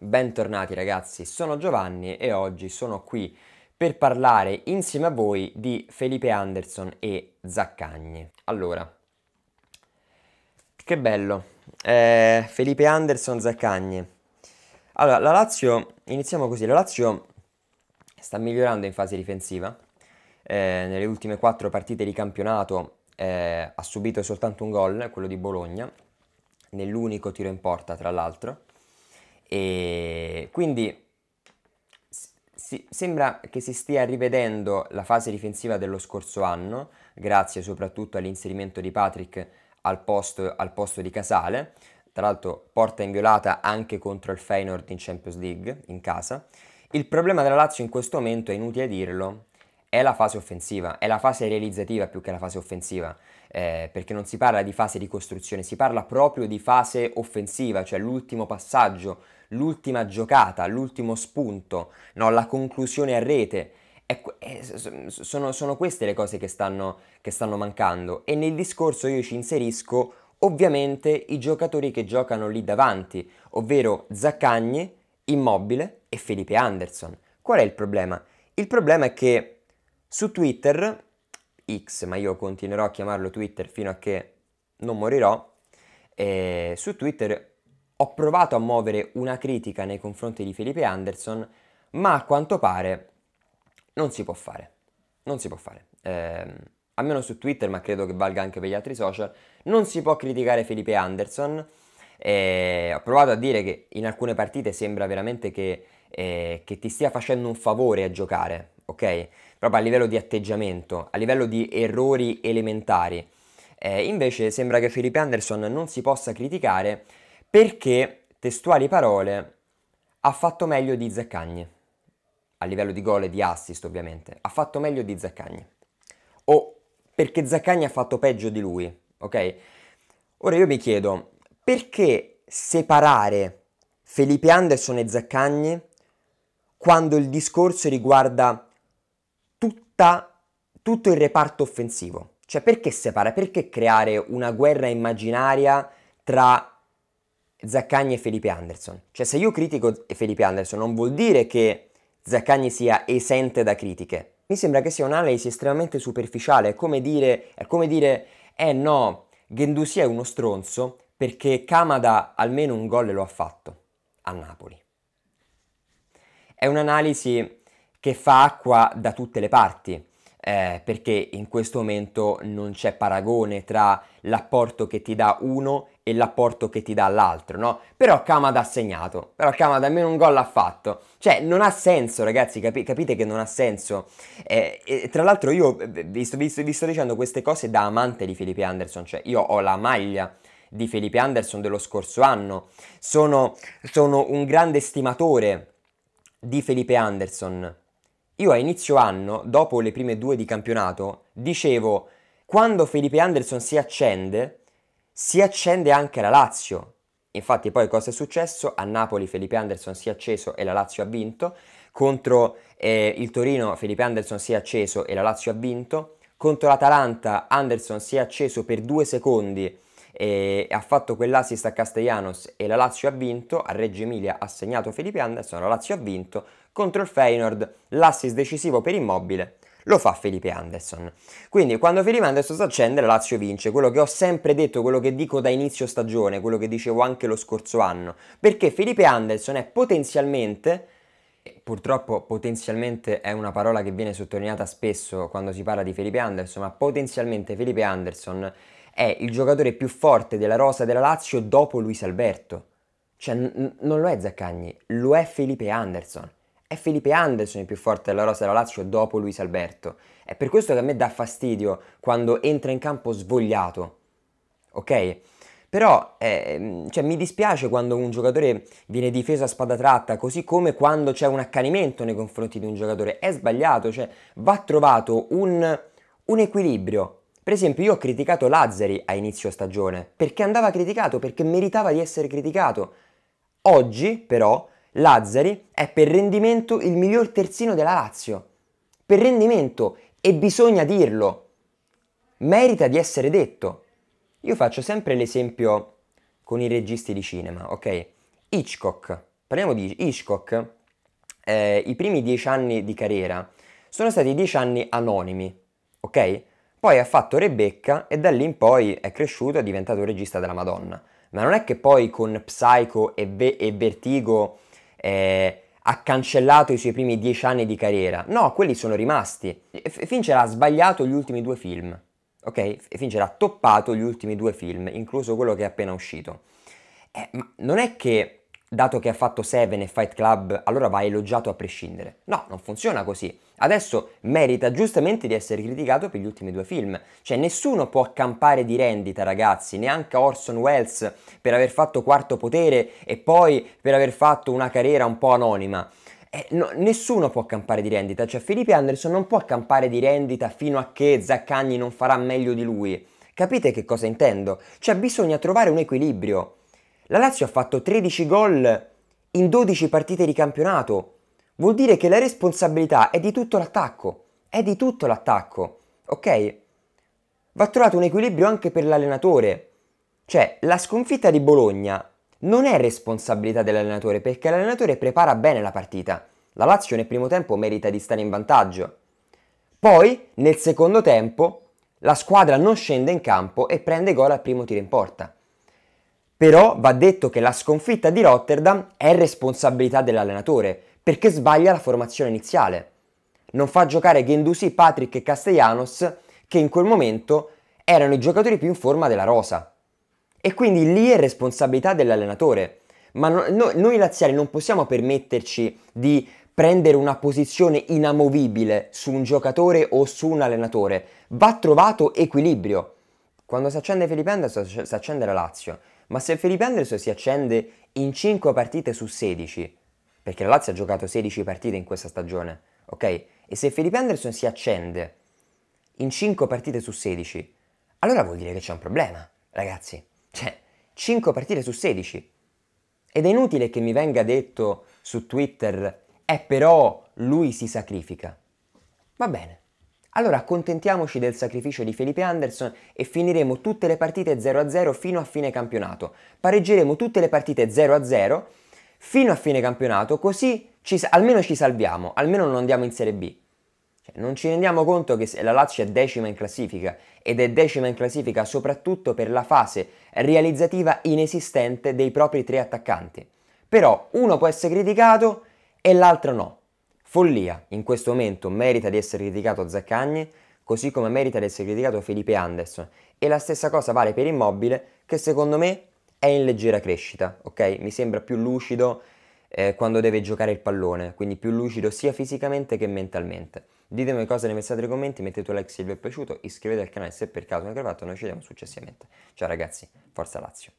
Bentornati ragazzi, sono Giovanni e oggi sono qui per parlare insieme a voi di Felipe Anderson e Zaccagni. Allora, che bello, eh, Felipe Anderson, Zaccagni. Allora, la Lazio, iniziamo così, la Lazio sta migliorando in fase difensiva, eh, nelle ultime quattro partite di campionato eh, ha subito soltanto un gol, quello di Bologna, nell'unico tiro in porta tra l'altro, e quindi si, sembra che si stia rivedendo la fase difensiva dello scorso anno, grazie soprattutto all'inserimento di Patrick al posto, al posto di Casale, tra l'altro porta inviolata anche contro il Feyenoord in Champions League, in casa. Il problema della Lazio in questo momento, è inutile dirlo, è la fase offensiva, è la fase realizzativa più che la fase offensiva, eh, perché non si parla di fase di costruzione, si parla proprio di fase offensiva, cioè l'ultimo passaggio l'ultima giocata, l'ultimo spunto, no? la conclusione a rete. E, e, sono, sono, queste le cose che stanno, che stanno mancando. E nel discorso io ci inserisco ovviamente i giocatori che giocano lì davanti, ovvero Zaccagni, Immobile e Felipe Anderson. Qual è il problema? Il problema è che su Twitter, X, ma io continuerò a chiamarlo Twitter fino a che non morirò, eh, su Twitter ho provato a muovere una critica nei confronti di Felipe Anderson, ma a quanto pare non si può fare. Non si può fare. Eh, almeno su Twitter, ma credo che valga anche per gli altri social, non si può criticare Felipe Anderson. Eh, ho provato a dire che in alcune partite sembra veramente che, eh, che ti stia facendo un favore a giocare, ok? Proprio a livello di atteggiamento, a livello di errori elementari. Eh, invece sembra che Felipe Anderson non si possa criticare perché, testuali parole, ha fatto meglio di Zaccagni, a livello di gol e di assist ovviamente, ha fatto meglio di Zaccagni, o perché Zaccagni ha fatto peggio di lui, ok? Ora io mi chiedo, perché separare Felipe Anderson e Zaccagni quando il discorso riguarda tutta, tutto il reparto offensivo? Cioè perché separare, perché creare una guerra immaginaria tra Zaccagni e Felipe Anderson. Cioè se io critico Felipe Anderson non vuol dire che Zaccagni sia esente da critiche. Mi sembra che sia un'analisi estremamente superficiale, è come dire, è come dire eh no, Gendusi è uno stronzo perché Kamada almeno un gol lo ha fatto a Napoli. È un'analisi che fa acqua da tutte le parti eh, perché in questo momento non c'è paragone tra l'apporto che ti dà uno e l'apporto che ti dà l'altro, no? Però Kamada ha segnato, però Kamada almeno un gol ha fatto. Cioè, non ha senso, ragazzi, capi- capite che non ha senso. Eh, eh, tra l'altro io vi sto, vi, sto, vi sto, dicendo queste cose da amante di Felipe Anderson, cioè io ho la maglia di Felipe Anderson dello scorso anno, sono, sono un grande stimatore di Felipe Anderson, io a inizio anno, dopo le prime due di campionato, dicevo quando Felipe Anderson si accende, si accende anche la Lazio. Infatti poi cosa è successo? A Napoli Felipe Anderson si è acceso e la Lazio ha vinto, contro eh, il Torino Felipe Anderson si è acceso e la Lazio ha vinto, contro l'Atalanta Anderson si è acceso per due secondi e eh, ha fatto quell'assist a Castellanos e la Lazio ha vinto, a Reggio Emilia ha segnato Felipe Anderson, la Lazio ha vinto, contro il Feyenoord, l'assist decisivo per Immobile lo fa Felipe Anderson. Quindi quando Felipe Anderson si accende, la Lazio vince. Quello che ho sempre detto, quello che dico da inizio stagione, quello che dicevo anche lo scorso anno. Perché Felipe Anderson è potenzialmente. Purtroppo potenzialmente è una parola che viene sottolineata spesso quando si parla di Felipe Anderson, ma potenzialmente Felipe Anderson è il giocatore più forte della rosa della Lazio dopo Luis Alberto. Cioè n- non lo è Zaccagni, lo è Felipe Anderson. È Felipe Anderson il più forte della rosa della Lazio dopo Luis Alberto. È per questo che a me dà fastidio quando entra in campo svogliato. Ok? Però eh, cioè, mi dispiace quando un giocatore viene difeso a spada tratta, così come quando c'è un accanimento nei confronti di un giocatore. È sbagliato, cioè va trovato un, un equilibrio. Per esempio io ho criticato Lazzari a inizio stagione, perché andava criticato, perché meritava di essere criticato. Oggi però Lazzari è per rendimento il miglior terzino della Lazio. Per rendimento, e bisogna dirlo. Merita di essere detto. Io faccio sempre l'esempio con i registi di cinema, ok? Hitchcock, parliamo di Hitchcock, eh, i primi dieci anni di carriera sono stati dieci anni anonimi, ok? Poi ha fatto Rebecca e da lì in poi è cresciuto e è diventato regista della Madonna. Ma non è che poi con Psycho e, Ve- e Vertigo eh, ha cancellato i suoi primi dieci anni di carriera. No, quelli sono rimasti. Fincher ha sbagliato gli ultimi due film, ok? Fincher ha toppato gli ultimi due film, incluso quello che è appena uscito. Eh, ma non è che, dato che ha fatto Seven e Fight Club, allora va elogiato a prescindere. No, non funziona così. Adesso merita giustamente di essere criticato per gli ultimi due film, cioè nessuno può campare di rendita ragazzi, neanche Orson Welles per aver fatto Quarto Potere e poi per aver fatto una carriera un po' anonima. Eh, no, nessuno può campare di rendita, cioè Felipe Anderson non può campare di rendita fino a che Zaccagni non farà meglio di lui. Capite che cosa intendo? Cioè bisogna trovare un equilibrio. La Lazio ha fatto 13 gol in 12 partite di campionato, Vuol dire che la responsabilità è di tutto l'attacco, è di tutto l'attacco, ok? Va trovato un equilibrio anche per l'allenatore. Cioè, la sconfitta di Bologna non è responsabilità dell'allenatore perché l'allenatore prepara bene la partita. La Lazio nel primo tempo merita di stare in vantaggio. Poi, nel secondo tempo, la squadra non scende in campo e prende gol al primo tiro in porta. Però va detto che la sconfitta di Rotterdam è responsabilità dell'allenatore, perché sbaglia la formazione iniziale. Non fa giocare Gendusi, Patrick e Castellanos, che in quel momento erano i giocatori più in forma della rosa. E quindi lì è responsabilità dell'allenatore. Ma no, no, noi laziali non possiamo permetterci di prendere una posizione inamovibile su un giocatore o su un allenatore. Va trovato equilibrio. Quando si accende Felipe Anderson si accende la Lazio, ma se Felipe Anderson si accende in 5 partite su 16, perché la Lazio ha giocato 16 partite in questa stagione, ok? E se Felipe Anderson si accende in 5 partite su 16, allora vuol dire che c'è un problema, ragazzi. Cioè, 5 partite su 16. Ed è inutile che mi venga detto su Twitter, eh però lui si sacrifica. Va bene. Allora accontentiamoci del sacrificio di Felipe Anderson e finiremo tutte le partite 0-0 fino a fine campionato. Pareggeremo tutte le partite 0-0 fino a fine campionato, così ci, almeno ci salviamo, almeno non andiamo in Serie B. Cioè, non ci rendiamo conto che la Lazio è decima in classifica ed è decima in classifica soprattutto per la fase realizzativa inesistente dei propri tre attaccanti. Però uno può essere criticato e l'altro no. Follia, in questo momento merita di essere criticato Zaccagni, così come merita di essere criticato Felipe Anderson. E la stessa cosa vale per Immobile, che secondo me è in leggera crescita, ok? Mi sembra più lucido eh, quando deve giocare il pallone, quindi più lucido sia fisicamente che mentalmente. Ditemi cosa ne pensate nei commenti, mettete un like se vi è piaciuto, iscrivetevi al canale se per caso non l'avete fatto, noi ci vediamo successivamente. Ciao ragazzi, forza Lazio!